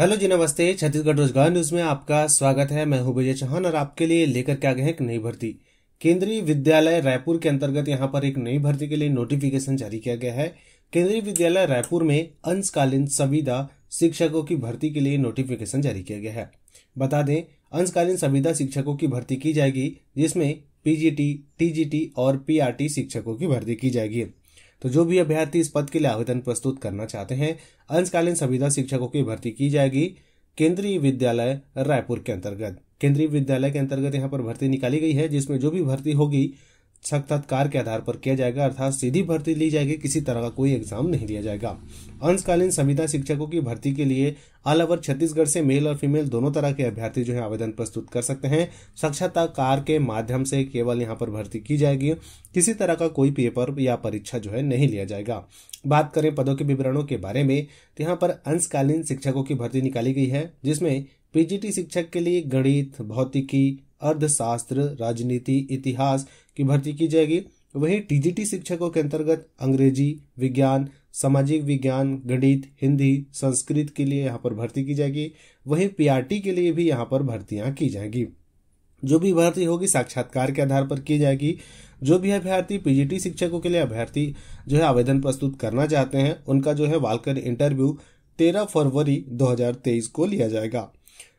hello जी नमस्ते छत्तीसगढ़ रोजगार news में आपका स्वागत है मैं हूं विजय चौहान और आपके लिए लेकर के आ गए एक नई भर्ती केंद्रीय विद्यालय रायपुर के अंतर्गत यहां पर एक नई भर्ती के लिए नोटिफिकेशन जारी किया गया है केंद्रीय विद्यालय रायपुर में अंशकालीन संविदा शिक्षकों की भर्ती के लिए नोटिफिकेशन जारी किया गया है बता दें अंशकालीन संविदा शिक्षकों की भर्ती की जाएगी जिसमें पीजीटी टीजीटी और पीआरटी शिक्षकों की भर्ती की जाएगी तो जो भी अभ्यर्थी इस पद के लिए आवेदन प्रस्तुत करना चाहते हैं अंशकालीन संविदा शिक्षकों की भर्ती की जाएगी केंद्रीय विद्यालय रायपुर के अंतर्गत केंद्रीय विद्यालय के अंतर्गत यहाँ पर भर्ती निकाली गई है जिसमें जो भी भर्ती होगी साक्षात्कार के आधार पर किया जाएगा अर्थात सीधी भर्ती ली जाएगी किसी तरह का कोई एग्जाम नहीं लिया जाएगा अंशकालीन संविदा शिक्षकों की भर्ती के लिए ऑल ओवर छत्तीसगढ़ से मेल और फीमेल दोनों तरह के अभ्यर्थी जो है आवेदन प्रस्तुत कर सकते हैं साक्षात्कार के माध्यम से केवल यहाँ पर भर्ती की जाएगी किसी तरह का कोई पेपर या परीक्षा जो है नहीं लिया जाएगा बात करें पदों के विवरणों के बारे में तो यहाँ पर अंशकालीन शिक्षकों की भर्ती निकाली गई है जिसमें पीजीटी शिक्षक के लिए गणित भौतिकी अर्थशास्त्र राजनीति इतिहास की भर्ती की जाएगी वहीं टीजीटी शिक्षकों के अंतर्गत अंग्रेजी विज्ञान सामाजिक विज्ञान गणित हिंदी संस्कृत के लिए यहाँ पर भर्ती की जाएगी वहीं पीआरटी के लिए भी यहाँ पर भर्तियाँ की जाएगी जो भी भर्ती होगी साक्षात्कार के आधार पर की जाएगी जो भी अभ्यर्थी पीजीटी शिक्षकों के लिए अभ्यर्थी जो है आवेदन प्रस्तुत करना चाहते हैं उनका जो है वालकर इंटरव्यू तेरह फरवरी 2023 को लिया जाएगा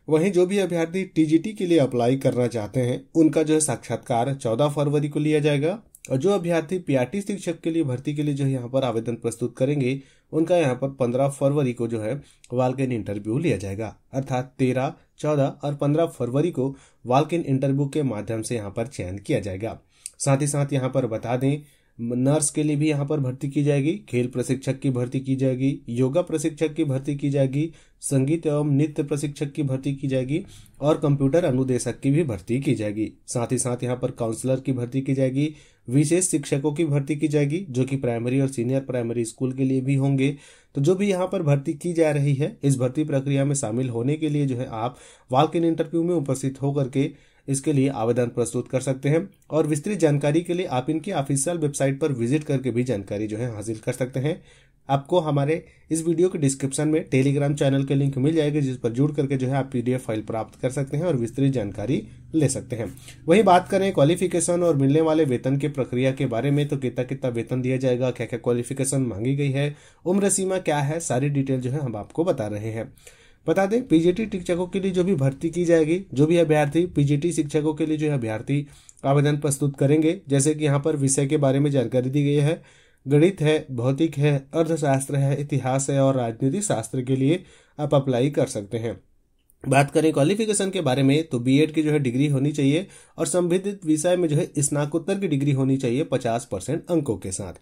वहीं जो भी अभ्यर्थी टीजीटी के लिए अप्लाई करना चाहते हैं उनका जो है साक्षात्कार चौदह फरवरी को लिया जाएगा और जो अभ्यर्थी पीआरटी शिक्षक के लिए भर्ती के लिए जो है यहाँ पर आवेदन प्रस्तुत करेंगे उनका यहाँ पर 15 फरवरी को जो है वालकेन इंटरव्यू लिया जाएगा अर्थात तेरह चौदह और पंद्रह फरवरी को वालकेन इंटरव्यू के माध्यम से यहाँ पर चयन किया जाएगा साथ ही साथ यहाँ पर बता दें नर्स के लिए भी यहाँ पर भर्ती की जाएगी खेल प्रशिक्षक की भर्ती की जाएगी योगा प्रशिक्षक की भर्ती की जाएगी संगीत एवं नृत्य प्रशिक्षक की भर्ती की जाएगी और कंप्यूटर अनुदेशक की भी भर्ती की जाएगी साथ ही साथ यहाँ पर काउंसलर की भर्ती की जाएगी विशेष शिक्षकों की भर्ती की जाएगी जो कि प्राइमरी और सीनियर प्राइमरी स्कूल के लिए भी होंगे तो जो भी यहाँ पर भर्ती की जा रही है इस भर्ती प्रक्रिया में शामिल होने के लिए जो है आप वॉक इन इंटरव्यू में उपस्थित होकर के इसके लिए आवेदन प्रस्तुत कर सकते हैं और विस्तृत जानकारी के लिए आप इनकी ऑफिशियल वेबसाइट पर विजिट करके भी जानकारी जो है हासिल कर सकते हैं आपको हमारे इस वीडियो के डिस्क्रिप्शन में टेलीग्राम चैनल के लिंक मिल जाएगा जिस पर जुड़ करके जो है आप पीडीएफ फाइल प्राप्त कर सकते हैं और विस्तृत जानकारी ले सकते हैं वहीं बात करें क्वालिफिकेशन और मिलने वाले वेतन के प्रक्रिया के बारे में तो कितना कितना वेतन दिया जाएगा क्या क्या क्वालिफिकेशन मांगी गई है उम्र सीमा क्या है सारी डिटेल जो है हम आपको बता रहे हैं बता दें पीजीटी शिक्षकों के लिए जो भी भर्ती की जाएगी जो भी अभ्यर्थी पीजीटी शिक्षकों के लिए जो अभ्यर्थी आवेदन प्रस्तुत करेंगे जैसे कि यहाँ पर विषय के बारे में जानकारी दी गई है गणित है भौतिक है अर्थशास्त्र है इतिहास है और राजनीति शास्त्र के लिए आप अप्लाई कर सकते हैं बात करें क्वालिफिकेशन के बारे में तो बीएड की जो है डिग्री होनी चाहिए और संबंधित विषय में जो है स्नाकोत्तर की डिग्री होनी चाहिए पचास परसेंट अंकों के साथ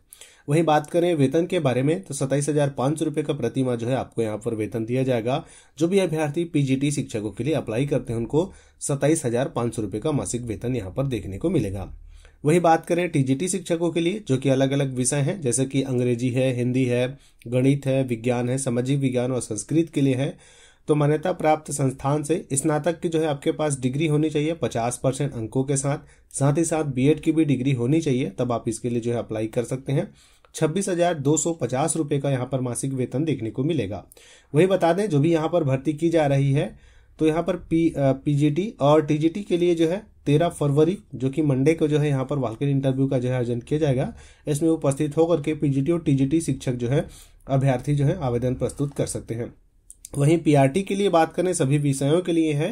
वहीं बात करें वेतन के बारे में तो सत्ताईस हजार पांच सौ रुपये का प्रतिमा जो है आपको यहाँ पर वेतन दिया जाएगा जो भी अभ्यर्थी पीजीटी शिक्षकों के लिए अप्लाई करते हैं उनको सत्ताईस हजार पांच सौ रुपये का मासिक वेतन यहाँ पर देखने को मिलेगा वही बात करें टीजीटी शिक्षकों के लिए जो कि अलग अलग विषय हैं जैसे कि अंग्रेजी है हिंदी है गणित है विज्ञान है सामाजिक विज्ञान और संस्कृत के लिए है तो मान्यता प्राप्त संस्थान से स्नातक की जो है आपके पास डिग्री होनी चाहिए पचास परसेंट अंकों के साथ साथ ही साथ बीएड की भी डिग्री होनी चाहिए तब आप इसके लिए जो है अप्लाई कर सकते हैं छब्बीस हजार दो सौ पचास रुपये का यहाँ पर मासिक वेतन देखने को मिलेगा वही बता दें जो भी यहाँ पर भर्ती की जा रही है तो यहाँ पर पी पीजीटी और टीजीटी के लिए जो है तेरह फरवरी जो कि मंडे को जो है यहाँ पर वालकेट इंटरव्यू का जो है आयोजन किया जाएगा इसमें उपस्थित होकर के पीजीटी और टीजीटी शिक्षक जो है अभ्यर्थी जो है आवेदन प्रस्तुत कर सकते हैं वहीं पीआरटी के लिए बात करें सभी विषयों के लिए है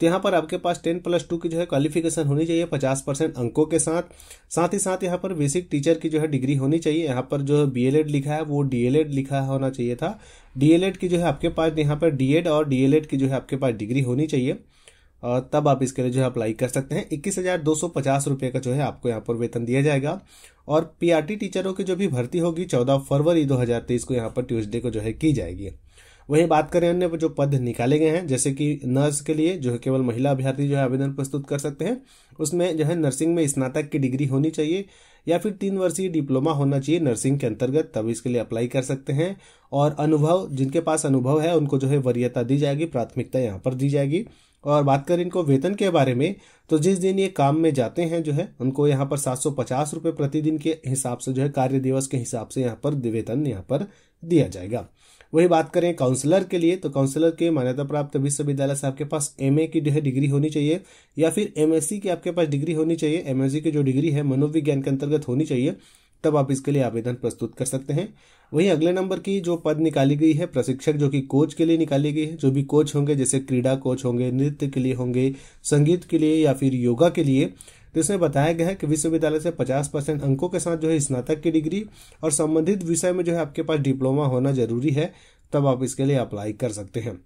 तो यहाँ पर आपके पास टेन प्लस टू की जो है क्वालिफिकेशन होनी चाहिए पचास परसेंट अंकों के साथ साथ ही साथ यहाँ पर बेसिक टीचर की जो है डिग्री होनी चाहिए यहाँ पर जो बीएलएड लिखा है वो डीएलएड लिखा होना चाहिए था डीएलएड की जो है आपके पास यहाँ पर डीएड और डीएलएड की जो है आपके पास डिग्री होनी चाहिए और तब आप इसके लिए जो है अप्लाई कर सकते हैं इक्कीस हज़ार दो सौ पचास रुपये का जो है आपको यहाँ पर वेतन दिया जाएगा और पीआरटी टीचरों की जो भी भर्ती होगी चौदह फरवरी दो हज़ार तेईस को यहाँ पर ट्यूसडे को जो है की जाएगी वही बात करें अन्य जो पद निकाले गए हैं जैसे कि नर्स के लिए जो है केवल महिला अभ्यर्थी जो है आवेदन प्रस्तुत कर सकते हैं उसमें जो है नर्सिंग में स्नातक की डिग्री होनी चाहिए या फिर तीन वर्षीय डिप्लोमा होना चाहिए नर्सिंग के अंतर्गत तब इसके लिए अप्लाई कर सकते हैं और अनुभव जिनके पास अनुभव है उनको जो है वरीयता दी जाएगी प्राथमिकता यहाँ पर दी जाएगी और बात करें इनको वेतन के बारे में तो जिस दिन ये काम में जाते हैं जो है उनको यहाँ पर सात सौ पचास प्रतिदिन के हिसाब से जो है कार्य दिवस के हिसाब से यहाँ पर वेतन यहाँ पर दिया जाएगा वही बात करें काउंसलर के लिए तो काउंसलर के मान्यता प्राप्त विश्वविद्यालय से आपके पास एम की जो है डिग्री होनी चाहिए या फिर एमएससी की आपके पास डिग्री होनी चाहिए एमएससी की जो डिग्री है मनोविज्ञान के अंतर्गत होनी चाहिए तब आप इसके लिए आवेदन प्रस्तुत कर सकते हैं वहीं अगले नंबर की जो पद निकाली गई है प्रशिक्षक जो कि कोच के लिए निकाली गई है जो भी कोच होंगे जैसे क्रीड़ा कोच होंगे नृत्य के लिए होंगे संगीत के लिए या फिर योगा के लिए तो इसमें बताया गया है कि विश्वविद्यालय से पचास परसेंट अंकों के साथ जो है स्नातक की डिग्री और संबंधित विषय में जो है आपके पास डिप्लोमा होना जरूरी है तब आप इसके लिए अप्लाई कर सकते हैं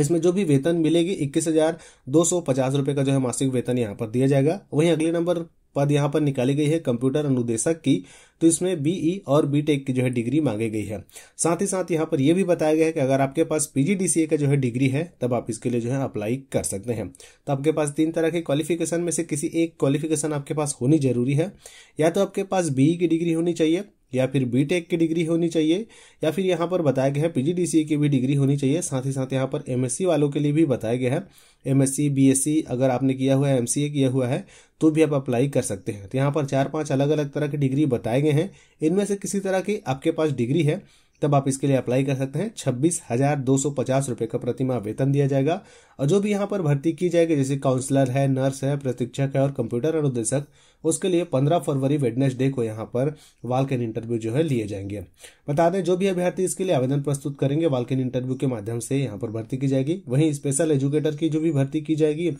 इसमें जो भी वेतन मिलेगी इक्कीस हजार दो सौ पचास रुपए का जो है मासिक वेतन यहाँ पर दिया जाएगा वहीं अगले नंबर पद यहाँ पर निकाली गई है कंप्यूटर अनुदेशक की तो इसमें बीई e और बीटेक की जो है डिग्री मांगी गई है साथ ही साथ यहाँ पर यह भी बताया गया है कि अगर आपके पास पीजीडीसीए का जो है डिग्री है तब आप इसके लिए जो है अप्लाई कर सकते हैं तो आपके पास तीन तरह के क्वालिफिकेशन में से किसी एक क्वालिफिकेशन आपके पास होनी जरूरी है या तो आपके पास बीई e की डिग्री होनी चाहिए या फिर बीटेक की डिग्री होनी चाहिए या फिर यहाँ पर बताया गया है पीजीडीसीए e की भी डिग्री होनी चाहिए साथ ही साथ यहाँ पर एमएससी वालों के लिए भी बताया गया है एमएससी बीएससी अगर आपने किया हुआ है एमसीए किया हुआ है तो भी आप अप्लाई कर सकते हैं तो यहाँ पर चार पांच अलग अलग तरह की डिग्री बताए गए हैं इनमें से किसी तरह की आपके पास डिग्री है तब आप इसके लिए अप्लाई कर सकते हैं छब्बीस हजार दो सौ पचास रुपये का प्रतिमा वेतन दिया जाएगा और जो भी यहाँ पर भर्ती की जाएगी जैसे काउंसलर है नर्स है प्रशिक्षक है और कंप्यूटर अनुदेशक उसके लिए पंद्रह फरवरी वेडनेसडे को यहाँ पर वालकेन इंटरव्यू जो है लिए जाएंगे बता दें जो भी अभ्यर्थी इसके लिए आवेदन प्रस्तुत करेंगे वालकेन इंटरव्यू के माध्यम से यहाँ पर भर्ती की जाएगी वहीं स्पेशल एजुकेटर की जो भी भर्ती की जाएगी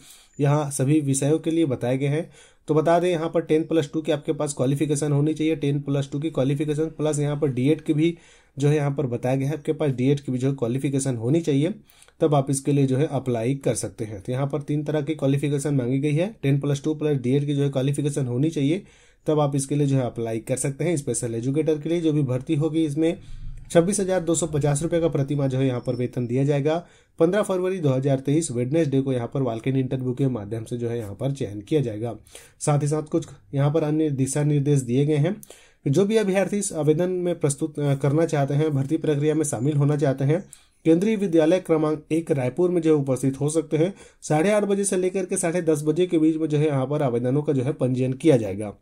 यहाँ सभी विषयों के लिए बताए गए हैं तो बता दें यहाँ पर टेन प्लस टू की आपके पास क्वालिफिकेशन होनी चाहिए टेन प्लस टू की क्वालिफिकेशन प्लस यहाँ पर डी की भी जो है यहाँ पर बताया गया है आपके पास डी की भी जो है क्वालिफिकेशन होनी चाहिए तब आप इसके लिए जो है अप्लाई कर सकते हैं तो यहाँ पर तीन तरह की क्वालिफिकेशन मांगी गई है ten plus two plus D की जो है क्वालिफिकेशन होनी चाहिए तब आप इसके लिए जो है अप्लाई कर सकते हैं स्पेशल एजुकेटर के लिए जो भी भर्ती होगी इसमें छब्बीस हजार दो सौ पचास रुपये का प्रतिमा जो है यहाँ पर वेतन दिया जाएगा पंद्रह फरवरी दो हजार तेईस वेडनेसडे को यहाँ पर वालकिन इंटरव्यू के माध्यम से जो है यहाँ पर चयन किया जाएगा साथ ही साथ कुछ यहाँ पर अन्य दिशा निर्देश दिए गए हैं जो भी अभ्यर्थी आवेदन में प्रस्तुत करना चाहते हैं भर्ती प्रक्रिया में शामिल होना चाहते हैं केंद्रीय विद्यालय क्रमांक एक रायपुर में जो है उपस्थित हो सकते हैं साढ़े आठ बजे से लेकर के साढ़े दस बजे के बीच में जो है यहाँ पर आवेदनों का जो है पंजीयन किया जाएगा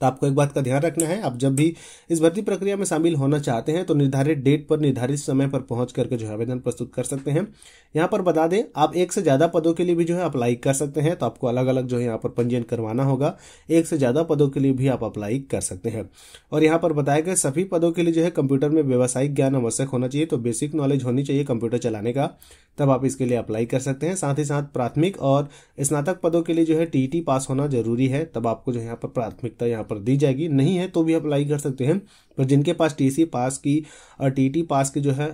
तो आपको एक बात का ध्यान रखना है आप जब भी इस भर्ती प्रक्रिया में शामिल होना चाहते हैं तो निर्धारित डेट पर निर्धारित समय पर पहुंच करके जो है आवेदन प्रस्तुत कर सकते हैं यहाँ पर बता दें आप एक से ज़्यादा पदों के लिए भी जो है अप्लाई कर सकते हैं तो आपको अलग अलग जो है यहाँ पर पंजीयन करवाना होगा एक से ज़्यादा पदों के लिए भी आप अप्लाई कर सकते हैं और यहाँ पर बताया गया सभी पदों के लिए जो है कंप्यूटर में व्यावसायिक ज्ञान आवश्यक होना चाहिए तो बेसिक नॉलेज होनी चाहिए कंप्यूटर चलाने का तब आप इसके लिए अप्लाई कर सकते हैं साथ ही साथ प्राथमिक और स्नातक पदों के लिए जो है टीटी पास होना जरूरी है तब आपको जो है यहाँ पर प्राथमिकता यहाँ पर दी जाएगी नहीं है तो भी अप्लाई कर सकते हैं पर जिनके पास टीसी पास की टीटी पास की जो है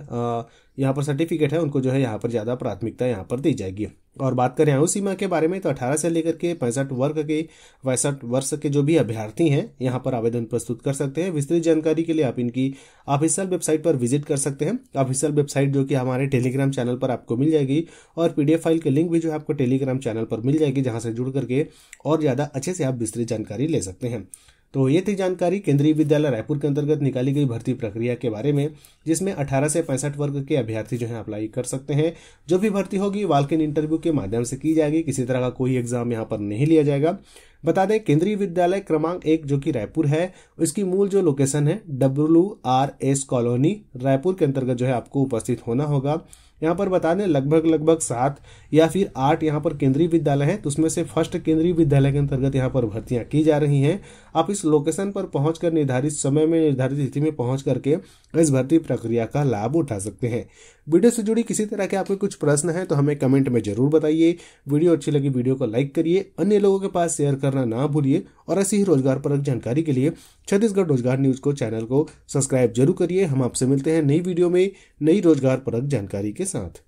यहाँ पर सर्टिफिकेट है उनको जो है यहाँ पर ज़्यादा प्राथमिकता यहाँ पर दी जाएगी और बात करें आयु सीमा के बारे में तो 18 से लेकर के पैंसठ वर्ग के पैंसठ वर्ष के जो भी अभ्यर्थी हैं यहाँ पर आवेदन प्रस्तुत कर सकते हैं विस्तृत जानकारी के लिए आप इनकी ऑफिशियल वेबसाइट पर विजिट कर सकते हैं ऑफिशियल वेबसाइट जो कि हमारे टेलीग्राम चैनल पर आपको मिल जाएगी और पीडीएफ फाइल के लिंक भी जो है आपको टेलीग्राम चैनल पर मिल जाएगी जहाँ से जुड़ करके और ज़्यादा अच्छे से आप विस्तृत जानकारी ले सकते हैं तो ये थी जानकारी केंद्रीय विद्यालय रायपुर के अंतर्गत निकाली गई भर्ती प्रक्रिया के बारे में जिसमें 18 से पैंसठ वर्ग के अभ्यर्थी जो है अप्लाई कर सकते हैं जो भी भर्ती होगी इन इंटरव्यू के माध्यम से की जाएगी किसी तरह का कोई एग्जाम यहाँ पर नहीं लिया जाएगा बता दें केंद्रीय विद्यालय क्रमांक एक जो कि रायपुर है इसकी मूल जो लोकेशन है W R S colony Raipur के अंतर्गत जो है आपको उपस्थित होना होगा यहाँ पर बता दें लगभग लगभग सात या फिर आठ यहाँ पर केंद्रीय विद्यालय है तो उसमें से फर्स्ट केंद्रीय विद्यालय के अंतर्गत यहाँ पर भर्तियाँ की जा रही हैं आप इस लोकेशन पर पहुँच निर्धारित समय में निर्धारित स्थिति में पहुँच करके इस भर्ती प्रक्रिया का लाभ उठा सकते हैं वीडियो से जुड़ी किसी तरह के आपके कुछ प्रश्न हैं तो हमें कमेंट में जरूर बताइए वीडियो अच्छी लगी वीडियो को लाइक करिए अन्य लोगों के पास शेयर करना ना भूलिए और ऐसी ही रोजगार परक जानकारी के लिए छत्तीसगढ़ रोजगार न्यूज को चैनल को सब्सक्राइब जरूर करिए हम आपसे मिलते हैं नई वीडियो में नई रोजगार परक जानकारी के साथ